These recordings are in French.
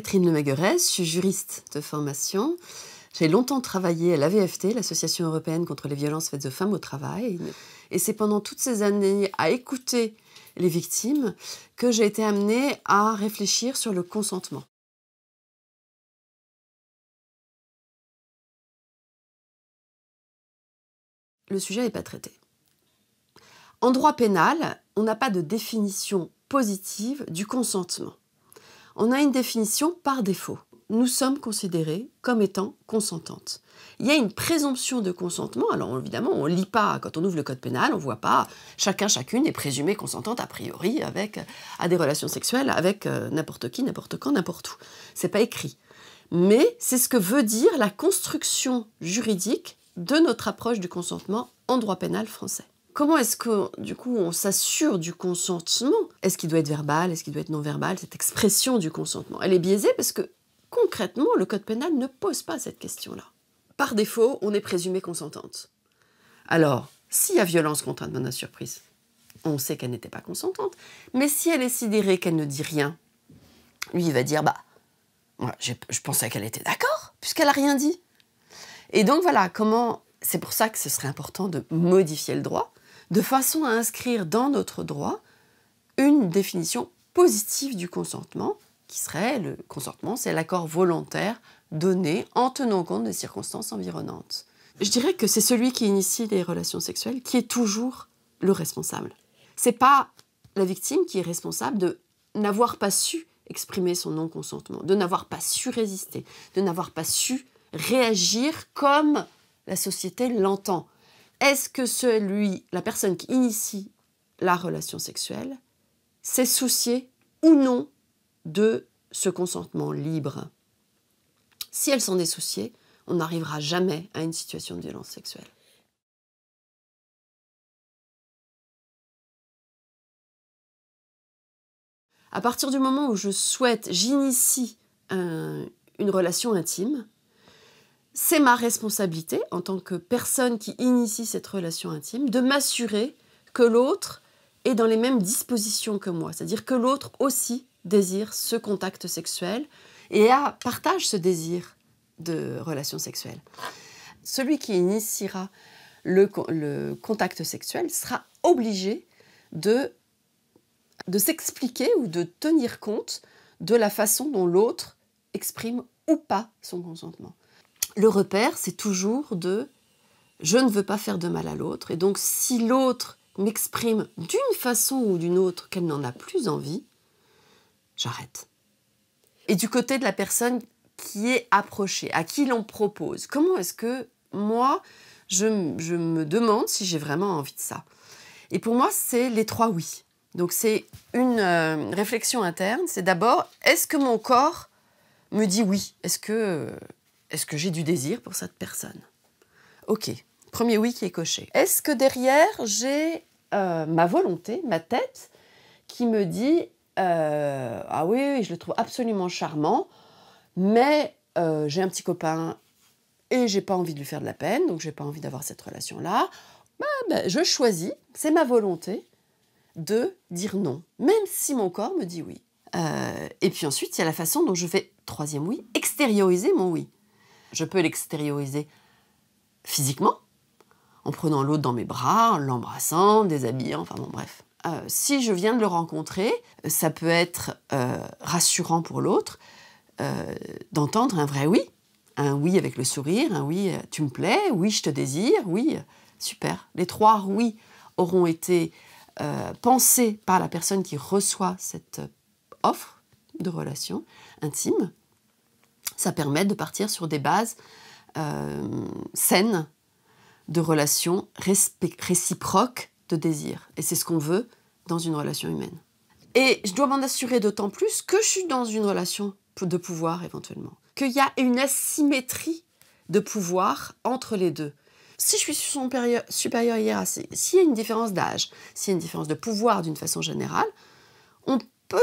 Catherine Lemaguerès, je suis juriste de formation. J'ai longtemps travaillé à l'AVFT, l'Association européenne contre les violences faites aux femmes au travail. Et c'est pendant toutes ces années à écouter les victimes que j'ai été amenée à réfléchir sur le consentement. Le sujet n'est pas traité. En droit pénal, on n'a pas de définition positive du consentement on a une définition par défaut. Nous sommes considérés comme étant consentantes. Il y a une présomption de consentement. Alors évidemment, on ne lit pas quand on ouvre le code pénal, on ne voit pas chacun, chacune est présumé consentante a priori avec, euh, à des relations sexuelles avec euh, n'importe qui, n'importe quand, n'importe où. C'est pas écrit. Mais c'est ce que veut dire la construction juridique de notre approche du consentement en droit pénal français. Comment est-ce que, du coup, on s'assure du consentement Est-ce qu'il doit être verbal Est-ce qu'il doit être non verbal Cette expression du consentement, elle est biaisée parce que, concrètement, le code pénal ne pose pas cette question-là. Par défaut, on est présumé consentante. Alors, s'il y a violence contre un demande surprise, on sait qu'elle n'était pas consentante. Mais si elle est sidérée qu'elle ne dit rien, lui, il va dire Bah, je, pensais qu'elle était d'accord, puisqu'elle n'a rien dit. Et donc, voilà, comment. C'est pour ça que ce serait important de modifier le droit de façon à inscrire dans notre droit une définition positive du consentement, qui serait le consentement, c'est l'accord volontaire donné en tenant compte des circonstances environnantes. Je dirais que c'est celui qui initie les relations sexuelles qui est toujours le responsable. C'est pas la victime qui est responsable de n'avoir pas su exprimer son non-consentement, de n'avoir pas su résister, de n'avoir pas su réagir comme la société l'entend est-ce que celui, la personne qui initie la relation sexuelle, s'est souciée ou non de ce consentement libre Si elle s'en est souciée, on n'arrivera jamais à une situation de violence sexuelle. À partir du moment où je souhaite, j'initie une relation intime, c'est ma responsabilité en tant que personne qui initie cette relation intime de m'assurer que l'autre est dans les mêmes dispositions que moi, c'est-à-dire que l'autre aussi désire ce contact sexuel et partage ce désir de relation sexuelle. Celui qui initiera le, contact sexuel sera obligé de s'expliquer ou de tenir compte de la façon dont l'autre exprime ou pas son consentement le repère, c'est toujours de je ne veux pas faire de mal à l'autre. Et donc, si l'autre m'exprime d'une façon ou d'une autre qu'elle n'en a plus envie, j'arrête. Et du côté de la personne qui est approchée, à qui l'on propose, comment est-ce que moi, je, me demande si j'ai vraiment envie de ça Et pour moi, c'est les trois oui. Donc c'est une euh, réflexion interne, c'est d'abord, est-ce que mon corps me dit oui Est-ce que euh, est-ce que j'ai du désir pour cette personne Ok, premier oui qui est coché. Est-ce que derrière, j'ai euh, ma volonté, ma tête, qui me dit euh, Ah oui, je le trouve absolument charmant, mais euh, j'ai un petit copain et j'ai pas envie de lui faire de la peine, donc j'ai pas envie d'avoir cette relation-là. Bah, bah je choisis, c'est ma volonté, de dire non, même si mon corps me dit oui. et puis ensuite, il y a la façon dont je fais, troisième oui, extérioriser mon oui. Je peux l'extérioriser physiquement, en prenant l'autre dans mes bras, en l'embrassant, en déshabillant, enfin bon bref. Euh, si je viens de le rencontrer, ça peut être euh, rassurant pour l'autre euh, d'entendre un vrai oui, un oui avec le sourire, un oui tu me plais, oui je te désire, oui super. Les trois oui auront été pensés par la personne qui reçoit cette offre de relation intime ça permet de partir sur des bases euh, saines de relations réciproques de désir. Et c'est ce qu'on veut dans une relation humaine. Et je dois m'en assurer d'autant plus que je suis dans une relation de pouvoir éventuellement. Qu'il y a une asymétrie de pouvoir entre les deux. Si je suis supérieur, supérieur hiérarchique, s'il y a une différence d'âge, s'il y a une différence de pouvoir d'une façon générale, on peut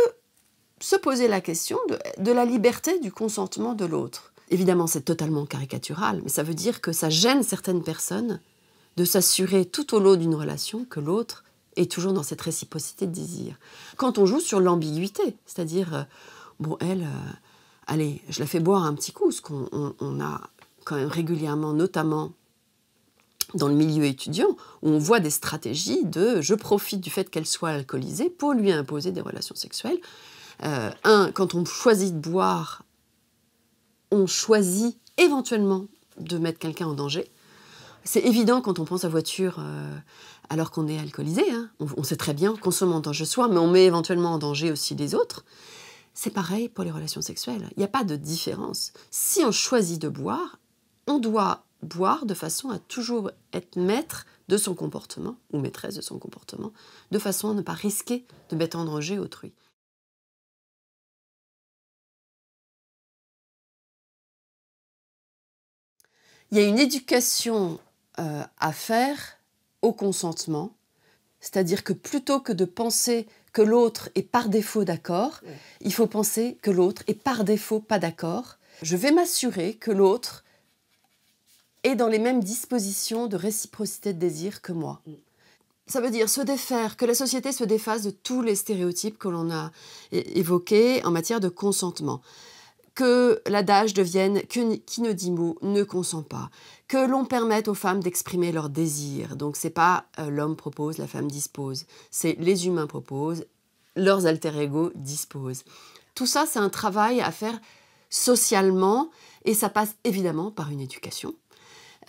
se poser la question de, la liberté du consentement de l'autre. Évidemment, c'est totalement caricatural, mais ça veut dire que ça gêne certaines personnes de s'assurer tout au long d'une relation que l'autre est toujours dans cette réciprocité de désir. Quand on joue sur l'ambiguïté, c'est-à-dire, euh, bon, elle, euh, allez, je la fais boire un petit coup, ce qu'on a quand même régulièrement, notamment dans le milieu étudiant, où on voit des stratégies de je profite du fait qu'elle soit alcoolisée pour lui imposer des relations sexuelles. Euh, un, quand on choisit de boire, on choisit éventuellement de mettre quelqu'un en danger. C'est évident quand on prend sa voiture euh, alors qu'on est alcoolisé. Hein. On, sait très bien qu'on se met en danger soi, mais on met éventuellement en danger aussi des autres. C'est pareil pour les relations sexuelles. Il n'y a pas de différence. Si on choisit de boire, on doit boire de façon à toujours être maître de son comportement ou maîtresse de son comportement, de façon à ne pas risquer de mettre en danger autrui. Il y a une éducation euh, à faire au consentement, c'est-à-dire que plutôt que de penser que l'autre est par défaut d'accord, il faut penser que l'autre est par défaut pas d'accord. Je vais m'assurer que l'autre est dans les mêmes dispositions de réciprocité de désir que moi. Mm. Ça veut dire se défaire, que la société se défasse de tous les stéréotypes que l'on a évoqués en matière de consentement que l'adage devienne que, qui ne dit mot ne consent pas, que l'on permette aux femmes d'exprimer leurs désirs. Donc c'est pas euh, l'homme propose, la femme dispose, c'est les humains proposent, leurs alter ego disposent. Tout ça, c'est un travail à faire socialement et ça passe évidemment par une éducation.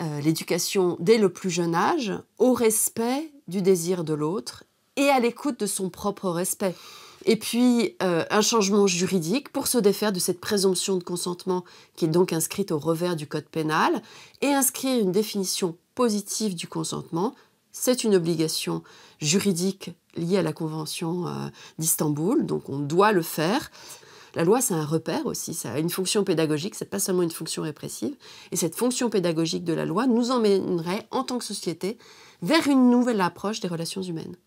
Euh, l'éducation dès le plus jeune âge au respect du désir de l'autre et à l'écoute de son propre respect. Et puis, euh, un changement juridique pour se défaire de cette présomption de consentement qui est donc inscrite au revers du Code pénal et inscrire une définition positive du consentement. C'est une obligation juridique liée à la Convention euh, d'Istanbul, donc on doit le faire. La loi, c'est un repère aussi, ça a une fonction pédagogique, c'est pas seulement une fonction répressive. Et cette fonction pédagogique de la loi nous emmènerait, en tant que société, vers une nouvelle approche des relations humaines.